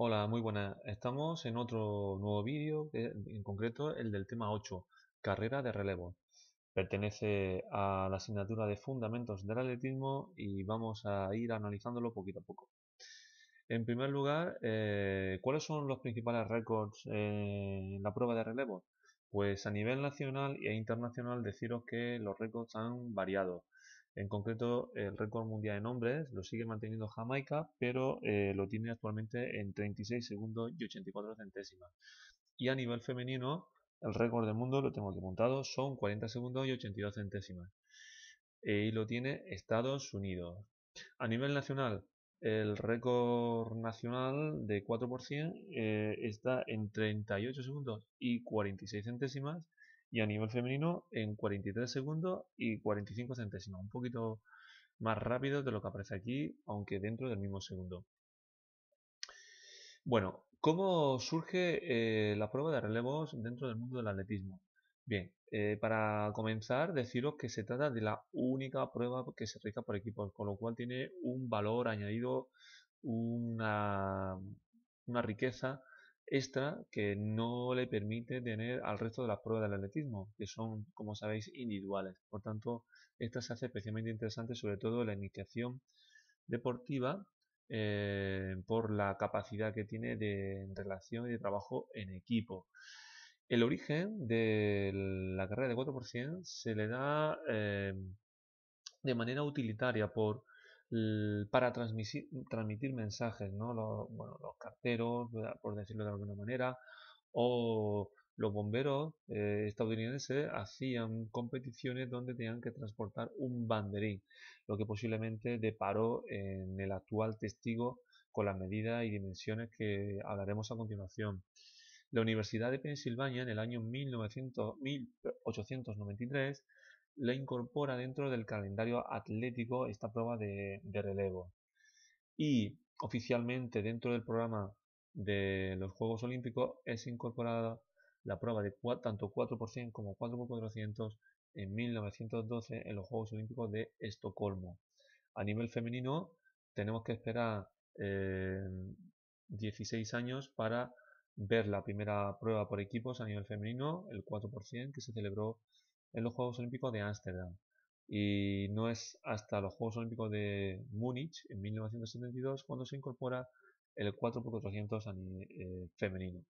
Hola, muy buenas. Estamos en otro nuevo vídeo, eh, en concreto el del tema 8, carrera de relevo. Pertenece a la asignatura de Fundamentos del Atletismo y vamos a ir analizándolo poquito a poco. En primer lugar, eh, ¿cuáles son los principales récords eh, en la prueba de relevo? Pues a nivel nacional e internacional deciros que los récords han variado. En concreto, el récord mundial en hombres lo sigue manteniendo Jamaica, pero eh, lo tiene actualmente en 36 segundos y 84 centésimas. Y a nivel femenino, el récord del mundo, lo tengo aquí montado, son 40 segundos y 82 centésimas. Eh, y lo tiene Estados Unidos. A nivel nacional, el récord nacional de 4% eh, está en 38 segundos y 46 centésimas y a nivel femenino en 43 segundos y 45 centésimas, un poquito más rápido de lo que aparece aquí, aunque dentro del mismo segundo. Bueno, ¿cómo surge eh, la prueba de relevos dentro del mundo del atletismo? Bien, eh, para comenzar, deciros que se trata de la única prueba que se rica por equipos, con lo cual tiene un valor añadido, una, una riqueza esta que no le permite tener al resto de las pruebas del atletismo, que son, como sabéis, individuales. Por tanto, esta se hace especialmente interesante, sobre todo la iniciación deportiva, eh, por la capacidad que tiene de relación y de trabajo en equipo. El origen de la carrera de 4% se le da eh, de manera utilitaria por para transmitir, mensajes, Los, carteros, por decirlo de alguna manera, o los bomberos eh, estadounidenses hacían competiciones donde tenían que transportar un banderín, lo que posiblemente deparó en el actual testigo con las medidas y dimensiones que hablaremos a continuación. La Universidad de Pensilvania en el año 1900, 1893 la incorpora dentro del calendario atlético esta prueba de, relevo. Y oficialmente dentro del programa de los Juegos Olímpicos es incorporada la prueba de tanto 4% como 4x400 en 1912 en los Juegos Olímpicos de Estocolmo. A nivel femenino tenemos que esperar 16 eh, años para ver la primera prueba por equipos a nivel femenino, el 4%, que se celebró en los Juegos Olímpicos de Ámsterdam. Y no es hasta los Juegos Olímpicos de Múnich en 1972 cuando se incorpora el 4x400 eh, femenino.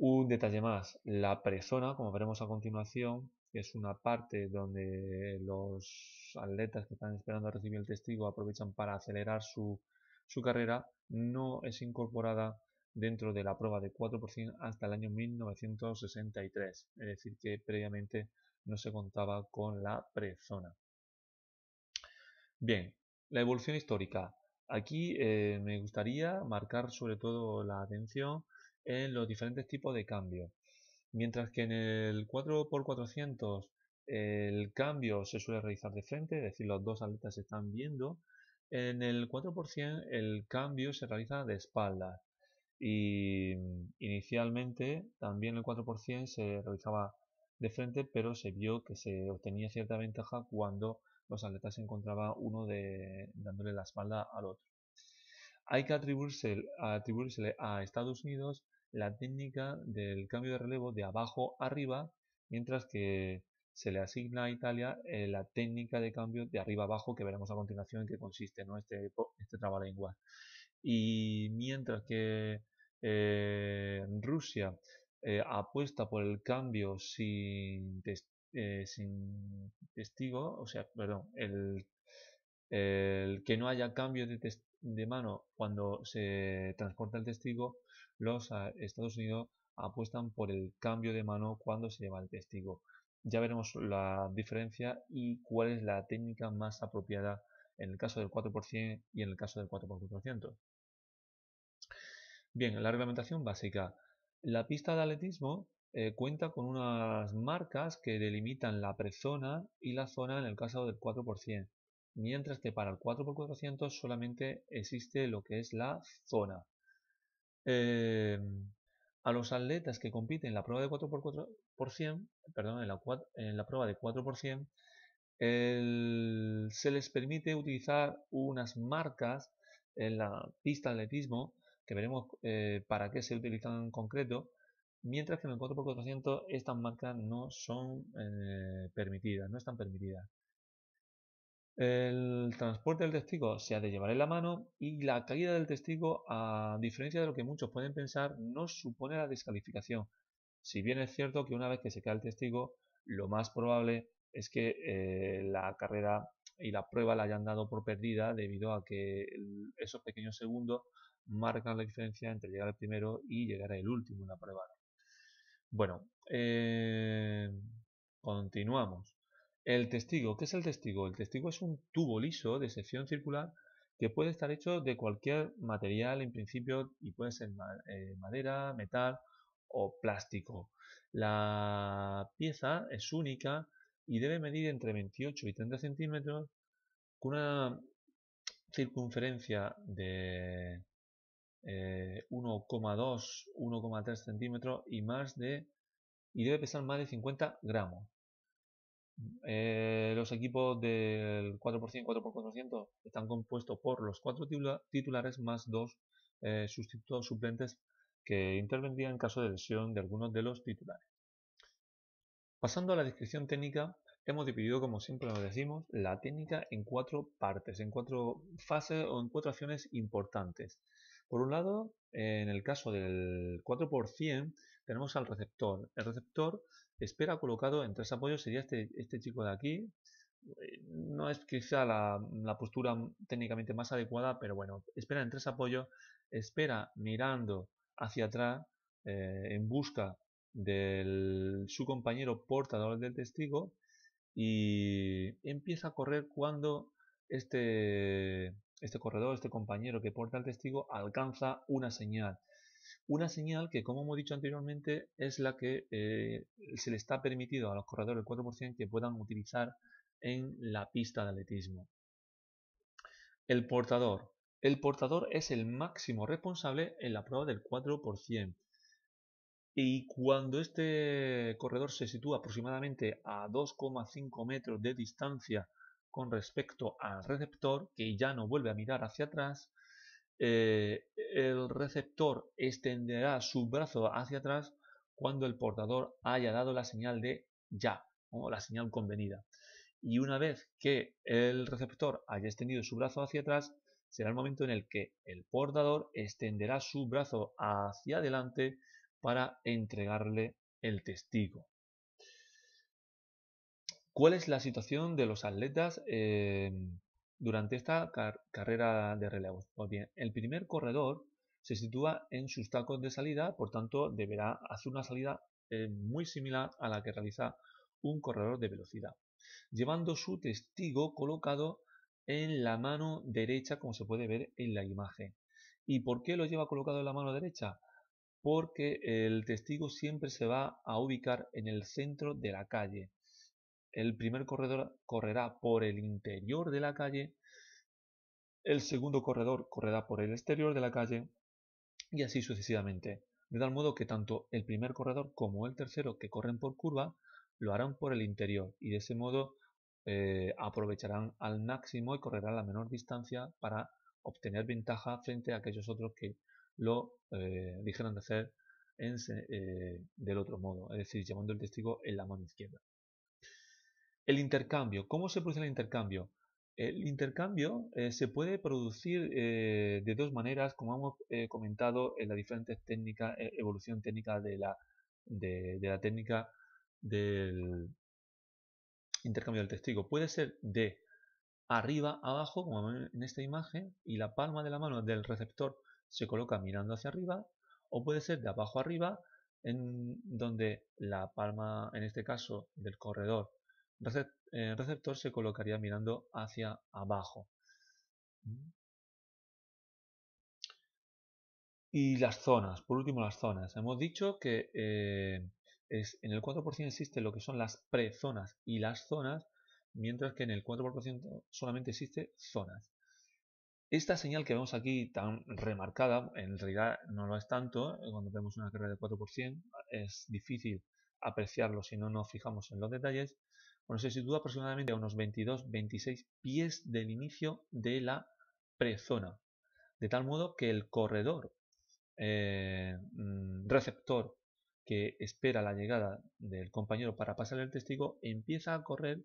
Un detalle más, la presona, como veremos a continuación, es una parte donde los atletas que están esperando a recibir el testigo aprovechan para acelerar su, su carrera, no es incorporada dentro de la prueba de 4% hasta el año 1963, es decir, que previamente no se contaba con la prezona. Bien, la evolución histórica. Aquí eh, me gustaría marcar sobre todo la atención en los diferentes tipos de cambio. Mientras que en el 4x400 el cambio se suele realizar de frente, es decir, los dos atletas se están viendo, en el 4% el cambio se realiza de espaldas. Y mm, inicialmente también el 4% se realizaba de frente, pero se vio que se obtenía cierta ventaja cuando los atletas se encontraba uno dándole la espalda al otro. Hay que atribuirse a Estados Unidos la técnica del cambio de relevo de abajo arriba, mientras que se le asigna a Italia eh, la técnica de cambio de arriba abajo que veremos a continuación que consiste ¿no? este, este trabalenguas. Y mientras que eh, Rusia eh, apuesta por el cambio eh, sin, testigo, o sea, perdón, el, que no haya cambio de, de, mano cuando se transporta el testigo, los ah, Estados Unidos apuestan por el cambio de mano cuando se lleva el testigo. Ya veremos la diferencia y cuál es la técnica más apropiada en el caso del 4% y en el caso del 4%. Bien, la reglamentación básica. La pista de atletismo eh, cuenta con unas marcas que delimitan la prezona y la zona en el caso del 4%, mientras que para el 4x400 solamente existe lo que es la zona. Em, a los atletas que compiten en la prueba de 4x4%, perdón, en la, prueba de 4%, se les permite utilizar unas marcas en la pista de atletismo que veremos eh, para qué se utilizan en concreto, mientras que en el 4x400 estas marcas no son eh, permitidas, no están permitidas. El transporte del testigo se ha de llevar en la mano y la caída del testigo, a diferencia de lo que muchos pueden pensar, no supone la descalificación. Si bien es cierto que una vez que se cae el testigo, lo más probable es que eh, la carrera y la prueba la hayan dado por perdida debido a que esos pequeños segundos marcan la diferencia entre llegar al primero y llegar al último en la prueba. Bueno, eh, continuamos. El testigo, ¿qué es el testigo? El testigo es un tubo liso de sección circular que puede estar hecho de cualquier material en principio y puede ser eh, madera, metal o plástico. La pieza es única y debe medir entre 28 y 30 centímetros con una circunferencia de 1,2, eh, 1,3 centímetros y más de y debe pesar más de 50 gramos. Eh, los equipos del 4x100, 4x400 están compuestos por los cuatro titulares más dos eh, sustitutos suplentes que intervendrían en caso de lesión de algunos de los titulares. Pasando a la descripción técnica, hemos dividido, como siempre nos decimos, la técnica en cuatro partes, en cuatro fases o en cuatro acciones importantes. Por un lado, en el caso del 4%, tenemos al receptor. El receptor espera colocado en tres apoyos, sería este, este chico de aquí. Eh, no es quizá la, la postura técnicamente más adecuada, pero bueno, espera en tres apoyos, espera mirando hacia atrás eh, en busca de su compañero portador del testigo y empieza a correr cuando este este corredor, este compañero que porta el testigo, alcanza una señal. Una señal que, como hemos dicho anteriormente, es la que eh, se le está permitido a los corredores del 4% que puedan utilizar en la pista de atletismo. El portador. El portador es el máximo responsable en la prueba del 4%. Y cuando este corredor se sitúa aproximadamente a 2,5 metros de distancia con respecto al receptor, que ya no vuelve a mirar hacia atrás, eh, el receptor extenderá su brazo hacia atrás cuando el portador haya dado la señal de ya o la señal convenida. Y una vez que el receptor haya extendido su brazo hacia atrás, será el momento en el que el portador extenderá su brazo hacia adelante para entregarle el testigo. ¿Cuál es la situación de los atletas eh, durante esta carrera de relevos? Pues bien, el primer corredor se sitúa en sus tacos de salida, por tanto deberá hacer una salida eh, muy similar a la que realiza un corredor de velocidad, llevando su testigo colocado en la mano derecha, como se puede ver en la imagen. ¿Y por qué lo lleva colocado en la mano derecha? Porque el testigo siempre se va a ubicar en el centro de la calle el primer corredor correrá por el interior de la calle, el segundo corredor correrá por el exterior de la calle y así sucesivamente. De tal modo que tanto el primer corredor como el tercero que corren por curva lo harán por el interior y de ese modo eh, aprovecharán al máximo y correrán la menor distancia para obtener ventaja frente a aquellos otros que lo eh, dijeran de hacer eh, del otro modo, es decir, llevando el testigo en la mano izquierda. El intercambio. ¿Cómo se produce el intercambio? El intercambio eh, se puede producir eh, de dos maneras, como hemos eh, comentado en la diferentes evolución técnica de la, de la técnica del intercambio del testigo. Puede ser de arriba abajo, como en esta imagen, y la palma de la mano del receptor se coloca mirando hacia arriba, o puede ser de abajo arriba, en donde la palma, en este caso, del corredor el eh, receptor se colocaría mirando hacia abajo. Y las zonas, por último las zonas. Hemos dicho que eh, en el 4% existe lo que son las pre-zonas y las zonas, mientras que en el 4% solamente existe zonas. Esta señal que vemos aquí tan remarcada, en realidad no lo es tanto, eh, cuando vemos una carrera de 4% es difícil apreciarlo si no nos fijamos en los detalles, bueno, se sitúa aproximadamente a unos 22-26 pies del inicio de la prezona, de tal modo que el corredor eh, mm, receptor que espera la llegada del compañero para pasar el testigo empieza a correr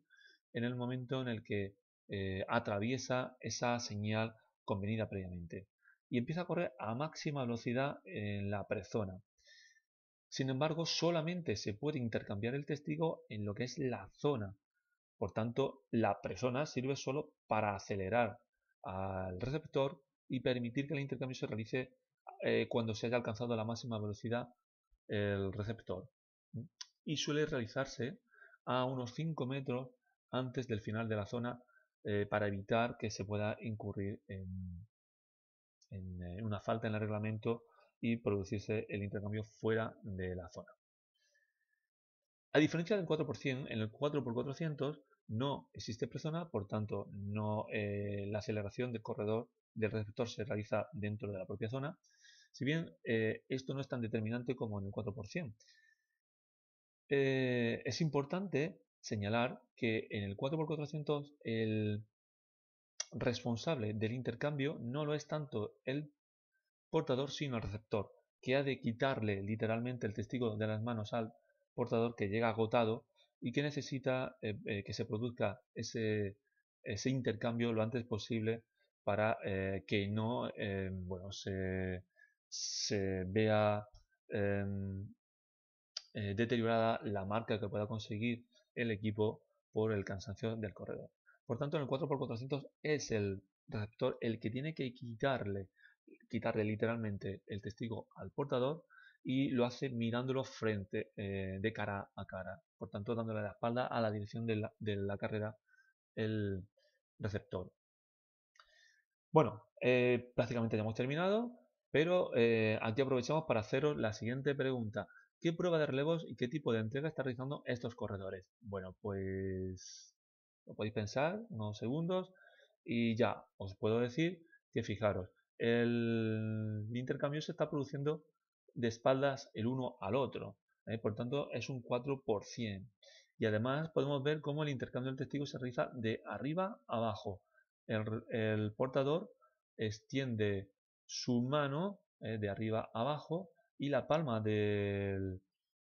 en el momento en el que eh, atraviesa esa señal convenida previamente y empieza a correr a máxima velocidad en la prezona. Sin embargo, solamente se puede intercambiar el testigo en lo que es la zona. Por tanto, la persona sirve solo para acelerar al receptor y permitir que el intercambio se realice eh, cuando se haya alcanzado la máxima velocidad el receptor. Y suele realizarse a unos 5 metros antes del final de la zona eh, para evitar que se pueda incurrir en eh, una falta en el reglamento y producirse el intercambio fuera de la zona. A diferencia del 4%, en el 4x400 no existe persona, por tanto no, eh, la aceleración del corredor del receptor se realiza dentro de la propia zona, si bien eh, esto no es tan determinante como en el 4%. Eh, es importante señalar que en el 4x400 el responsable del intercambio no lo es tanto el portador sino el receptor, que ha de quitarle literalmente el testigo de las manos al portador que llega agotado y que necesita eh, eh, que se produzca ese, intercambio lo antes posible para eh, que no bueno, se, se vea em, deteriorada la marca que pueda conseguir el equipo por el cansancio del corredor. Por tanto, en el 4x400 es el receptor el que tiene que quitarle quitarle literalmente el testigo al portador y lo hace mirándolo frente eh, de cara a cara, por tanto dándole la espalda a la dirección de la, carrera el receptor. Bueno, eh, prácticamente ya hemos terminado, pero eh, aquí aprovechamos para haceros la siguiente pregunta. ¿Qué prueba de relevos y qué tipo de entrega están realizando estos corredores? Bueno, pues lo podéis pensar unos segundos y ya os puedo decir que fijaros, el intercambio se está produciendo de espaldas el uno al otro. ¿eh? Por tanto, es un 4%. Y además podemos ver cómo el intercambio del testigo se realiza de arriba a abajo. El, portador extiende su mano ¿eh? de arriba a abajo y la palma de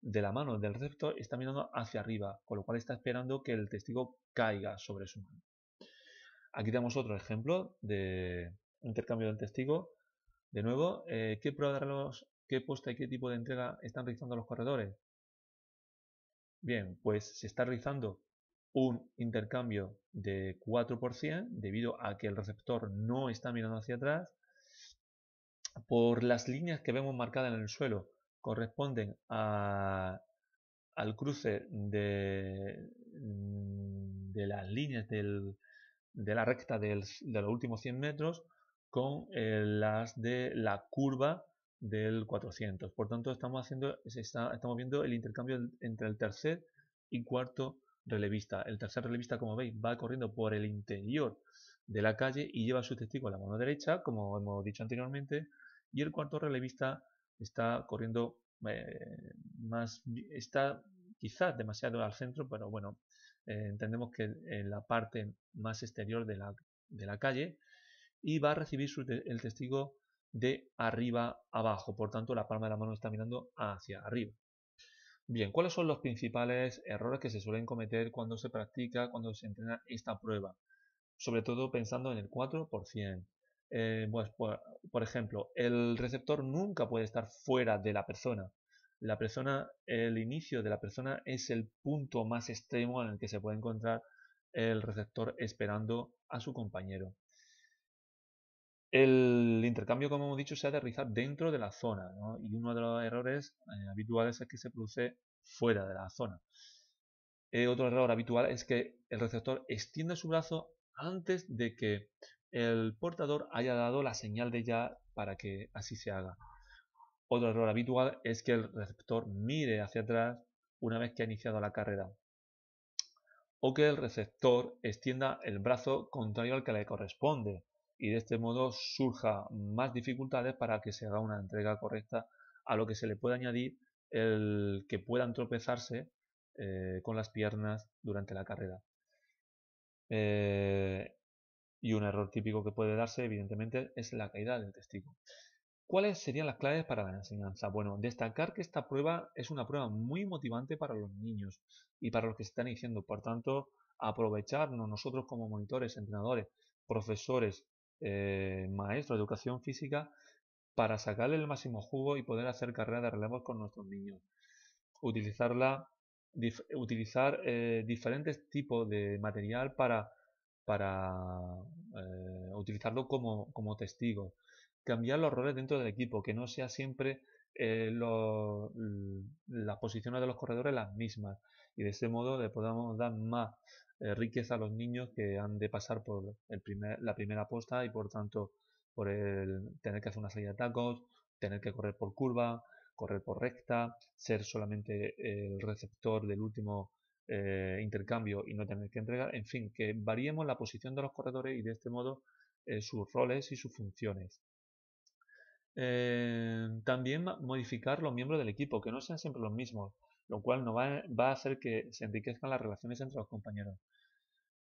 la mano del receptor está mirando hacia arriba, con lo cual está esperando que el testigo caiga sobre su mano. Aquí tenemos otro ejemplo de, intercambio del testigo. De nuevo, eh, ¿qué prueba de qué posta y qué tipo de entrega están realizando los corredores? Bien, pues se está realizando un intercambio de 4% debido a que el receptor no está mirando hacia atrás. Por las líneas que vemos marcadas en el suelo corresponden al cruce de, de las líneas de la recta de los últimos 100 metros con eh, las de la curva del 400. Por tanto, estamos, haciendo, estamos viendo el intercambio entre el tercer y cuarto relevista. El tercer relevista, como veis, va corriendo por el interior de la calle y lleva su testigo a la mano derecha, como hemos dicho anteriormente, y el cuarto relevista está corriendo eh, más, está quizás demasiado al centro, pero bueno, eh, entendemos que en la parte más exterior de la calle y va a recibir el testigo de arriba abajo. Por tanto, la palma de la mano está mirando hacia arriba. Bien, ¿cuáles son los principales errores que se suelen cometer cuando se practica, cuando se entrena esta prueba? Sobre todo pensando en el 4%. Eh, pues, por, por, ejemplo, el receptor nunca puede estar fuera de la persona. La persona, el inicio de la persona es el punto más extremo en el que se puede encontrar el receptor esperando a su compañero. El intercambio, como hemos dicho, se ha de realizar dentro de la zona y uno de los errores eh, habituales es que se produce fuera de la zona. Eh, otro error habitual es que el receptor extienda su brazo antes de que el portador haya dado la señal de ya para que así se haga. Otro error habitual es que el receptor mire hacia atrás una vez que ha iniciado la carrera. O que el receptor extienda el brazo contrario al que le corresponde y de este modo surja más dificultades para que se haga una entrega correcta a lo que se le puede añadir el que puedan tropezarse eh, con las piernas durante la carrera. Eh, y un error típico que puede darse, evidentemente, es la caída del testigo. ¿Cuáles serían las claves para la enseñanza? Bueno, destacar que esta prueba es una prueba muy motivante para los niños y para los que se están iniciando. Por tanto, aprovecharnos nosotros como monitores, entrenadores, profesores eh, maestro de educación física para sacarle el máximo jugo y poder hacer carrera de relevos con nuestros niños. Utilizarla, utilizar eh, diferentes tipos de material para, para eh, utilizarlo como, como, testigo. Cambiar los roles dentro del equipo, que no sea siempre las posiciones de los corredores las mismas. Y de ese modo le podamos dar más eh, riqueza a los niños que han de pasar por el primer, la primera posta y por tanto por el tener que hacer una serie de tacos, tener que correr por curva, correr por recta, ser solamente el receptor del último eh, intercambio y no tener que entregar, en fin, que variemos la posición de los corredores y de este modo eh, sus roles y sus funciones. también modificar los miembros del equipo, que no sean siempre los mismos, lo cual no va, va a hacer que se enriquezcan las relaciones entre los compañeros.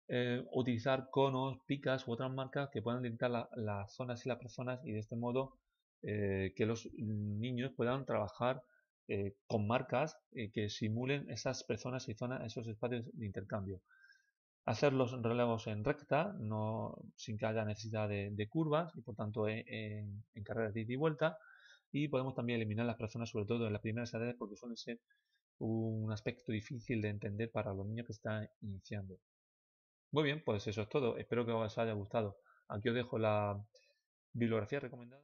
Eh, utilizar conos, picas u otras marcas que puedan detectar las zonas y las personas y de este modo eh, que los niños puedan trabajar eh, con marcas que simulen esas personas y zonas, esos espacios de intercambio. Hacer los relevos en recta, no, sin que haya necesidad de, curvas y por tanto e, en, carreras de ida y vuelta. Y podemos también eliminar las personas, sobre todo en las primeras áreas porque suele ser un aspecto difícil de entender para los niños que están iniciando. Muy bien, pues eso es todo. Espero que os haya gustado. Aquí os dejo la bibliografía recomendada.